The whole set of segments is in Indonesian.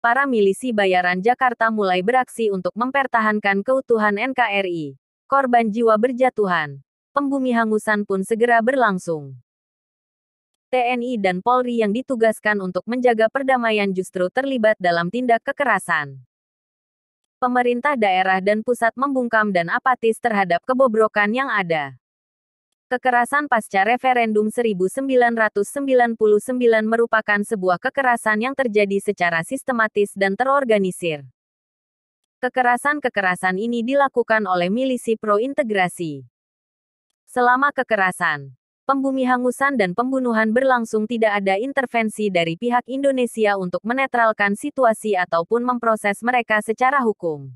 para milisi bayaran Jakarta mulai beraksi untuk mempertahankan keutuhan NKRI. Korban jiwa berjatuhan. Pembumi hangusan pun segera berlangsung. TNI dan Polri yang ditugaskan untuk menjaga perdamaian justru terlibat dalam tindak kekerasan pemerintah daerah dan pusat membungkam dan apatis terhadap kebobrokan yang ada. Kekerasan pasca referendum 1999 merupakan sebuah kekerasan yang terjadi secara sistematis dan terorganisir. Kekerasan-kekerasan ini dilakukan oleh milisi pro-integrasi. Selama kekerasan, pembumi hangusan dan pembunuhan berlangsung tidak ada intervensi dari pihak Indonesia untuk menetralkan situasi ataupun memproses mereka secara hukum.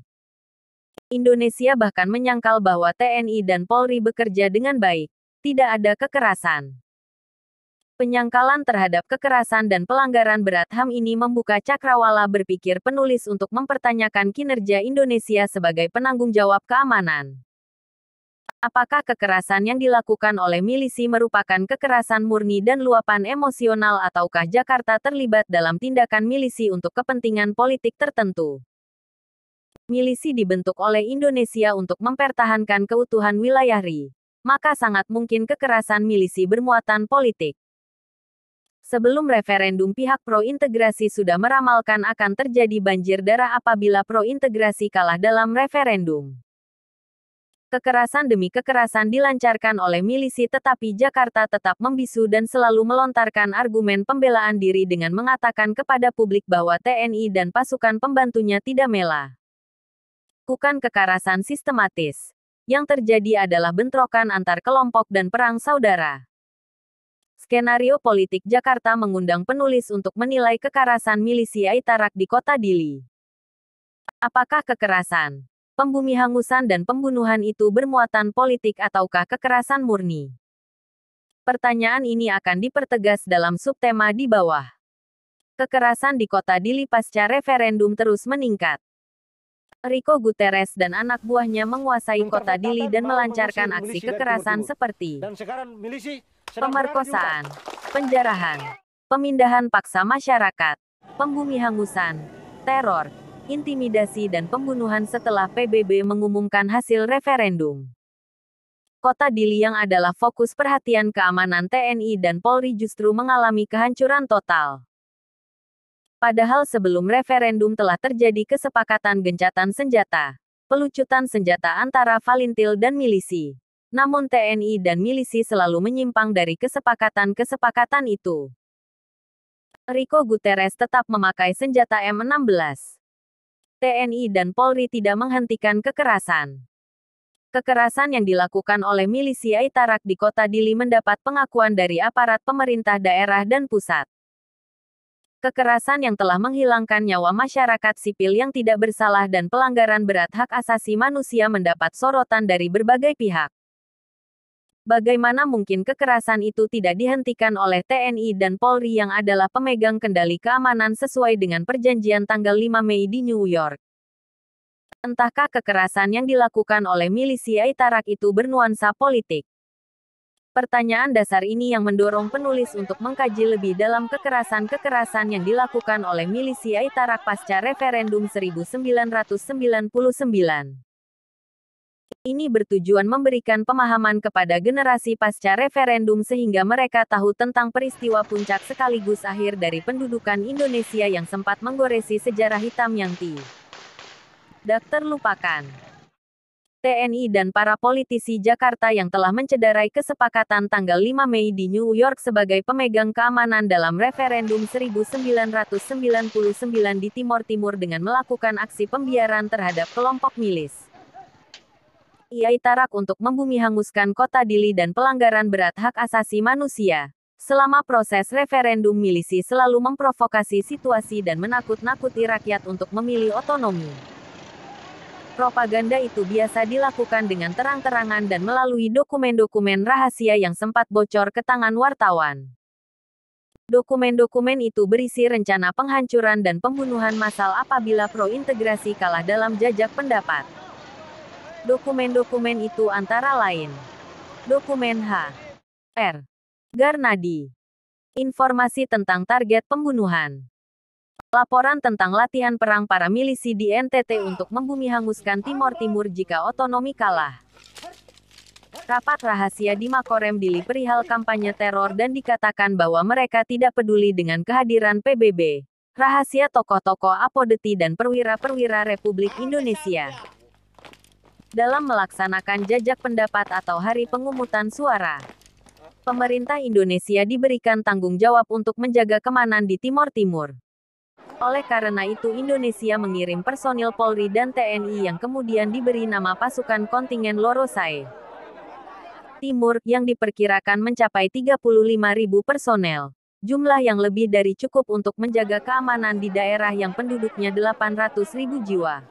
Indonesia bahkan menyangkal bahwa TNI dan Polri bekerja dengan baik tidak ada kekerasan. Penyangkalan terhadap kekerasan dan pelanggaran berat HAM ini membuka cakrawala berpikir penulis untuk mempertanyakan kinerja Indonesia sebagai penanggung jawab keamanan. Apakah kekerasan yang dilakukan oleh milisi merupakan kekerasan murni dan luapan emosional ataukah Jakarta terlibat dalam tindakan milisi untuk kepentingan politik tertentu? Milisi dibentuk oleh Indonesia untuk mempertahankan keutuhan wilayah RI maka sangat mungkin kekerasan milisi bermuatan politik. Sebelum referendum pihak pro-integrasi sudah meramalkan akan terjadi banjir darah apabila pro-integrasi kalah dalam referendum. Kekerasan demi kekerasan dilancarkan oleh milisi tetapi Jakarta tetap membisu dan selalu melontarkan argumen pembelaan diri dengan mengatakan kepada publik bahwa TNI dan pasukan pembantunya tidak mela. Bukan kekerasan sistematis yang terjadi adalah bentrokan antar kelompok dan perang saudara. Skenario politik Jakarta mengundang penulis untuk menilai kekerasan milisi Aitarak di kota Dili. Apakah kekerasan, pembumi hangusan dan pembunuhan itu bermuatan politik ataukah kekerasan murni? Pertanyaan ini akan dipertegas dalam subtema di bawah. Kekerasan di kota Dili pasca referendum terus meningkat. Rico Guterres dan anak buahnya menguasai kota Dili dan melancarkan aksi kekerasan seperti pemerkosaan, penjarahan, pemindahan paksa masyarakat, pembumi hangusan, teror, intimidasi dan pembunuhan setelah PBB mengumumkan hasil referendum. Kota Dili yang adalah fokus perhatian keamanan TNI dan Polri justru mengalami kehancuran total. Padahal sebelum referendum telah terjadi kesepakatan gencatan senjata, pelucutan senjata antara Valintil dan milisi. Namun TNI dan milisi selalu menyimpang dari kesepakatan-kesepakatan itu. Rico Guterres tetap memakai senjata M16. TNI dan Polri tidak menghentikan kekerasan kekerasan yang dilakukan oleh milisi Aitarak di kota Dili mendapat pengakuan dari aparat pemerintah daerah dan pusat kekerasan yang telah menghilangkan nyawa masyarakat sipil yang tidak bersalah dan pelanggaran berat hak asasi manusia mendapat sorotan dari berbagai pihak. Bagaimana mungkin kekerasan itu tidak dihentikan oleh TNI dan Polri yang adalah pemegang kendali keamanan sesuai dengan perjanjian tanggal 5 Mei di New York? Entahkah kekerasan yang dilakukan oleh milisi Aitarak itu bernuansa politik? Pertanyaan dasar ini yang mendorong penulis untuk mengkaji lebih dalam kekerasan-kekerasan yang dilakukan oleh milisi Aitarak pasca referendum 1999. Ini bertujuan memberikan pemahaman kepada generasi pasca referendum sehingga mereka tahu tentang peristiwa puncak sekaligus akhir dari pendudukan Indonesia yang sempat menggoresi sejarah hitam yang ti. Dokter Lupakan TNI dan para politisi Jakarta yang telah mencederai kesepakatan tanggal 5 Mei di New York sebagai pemegang keamanan dalam referendum 1999 di Timor Timur dengan melakukan aksi pembiaran terhadap kelompok milis. Ia itarak untuk membumi hanguskan kota Dili dan pelanggaran berat hak asasi manusia. Selama proses referendum milisi selalu memprovokasi situasi dan menakut-nakuti rakyat untuk memilih otonomi. Propaganda itu biasa dilakukan dengan terang-terangan dan melalui dokumen-dokumen rahasia yang sempat bocor ke tangan wartawan. Dokumen-dokumen itu berisi rencana penghancuran dan pembunuhan massal apabila pro-integrasi kalah dalam jajak pendapat. Dokumen-dokumen itu antara lain Dokumen H. R. Garnadi Informasi tentang target pembunuhan Laporan tentang latihan perang para milisi di NTT untuk membumi hanguskan Timor Timur jika otonomi kalah. Rapat rahasia di Makorem Dili perihal kampanye teror dan dikatakan bahwa mereka tidak peduli dengan kehadiran PBB. Rahasia toko-toko apodeti dan perwira-perwira Republik Indonesia. Dalam melaksanakan jajak pendapat atau hari pengumutan suara pemerintah Indonesia diberikan tanggung jawab untuk menjaga kemanan di Timor Timur. Oleh karena itu Indonesia mengirim personil Polri dan TNI yang kemudian diberi nama pasukan kontingen Lorosai. Timur, yang diperkirakan mencapai 35.000 personel. Jumlah yang lebih dari cukup untuk menjaga keamanan di daerah yang penduduknya 800.000 jiwa.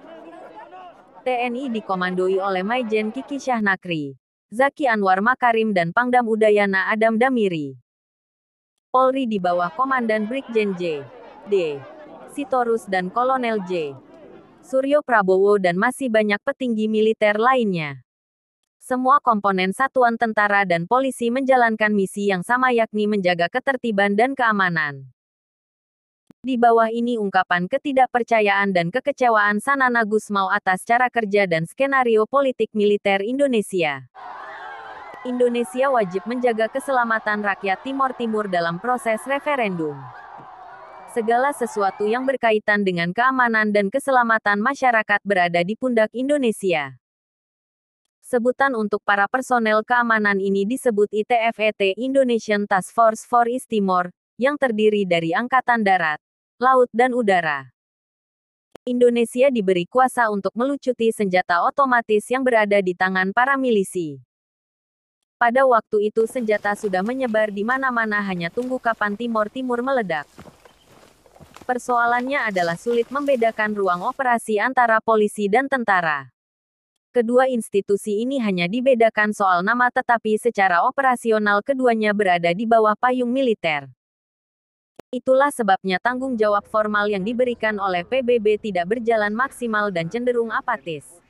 TNI dikomandoi oleh Maijen Kiki Syahnakri, Zaki Anwar Makarim dan Pangdam Udayana Adam Damiri. Polri di bawah Komandan Brigjen J. D. Sitorus dan Kolonel J. Suryo Prabowo dan masih banyak petinggi militer lainnya. Semua komponen satuan tentara dan polisi menjalankan misi yang sama yakni menjaga ketertiban dan keamanan. Di bawah ini ungkapan ketidakpercayaan dan kekecewaan Sanana Gusmao atas cara kerja dan skenario politik militer Indonesia. Indonesia wajib menjaga keselamatan rakyat Timur Timur dalam proses referendum segala sesuatu yang berkaitan dengan keamanan dan keselamatan masyarakat berada di pundak Indonesia. Sebutan untuk para personel keamanan ini disebut ITFET e Indonesian Task Force for East Timor, yang terdiri dari Angkatan Darat, Laut dan Udara. Indonesia diberi kuasa untuk melucuti senjata otomatis yang berada di tangan para milisi. Pada waktu itu senjata sudah menyebar di mana-mana hanya tunggu kapan Timor Timur meledak. Persoalannya adalah sulit membedakan ruang operasi antara polisi dan tentara. Kedua institusi ini hanya dibedakan soal nama tetapi secara operasional keduanya berada di bawah payung militer. Itulah sebabnya tanggung jawab formal yang diberikan oleh PBB tidak berjalan maksimal dan cenderung apatis.